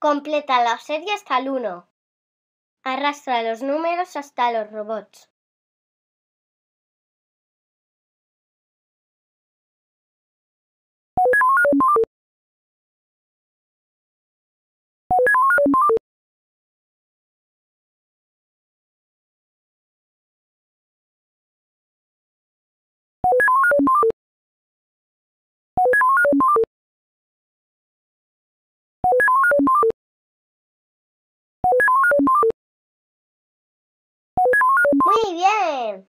Completa la serie hasta el 1. Arrastra los números hasta los robots. muy bien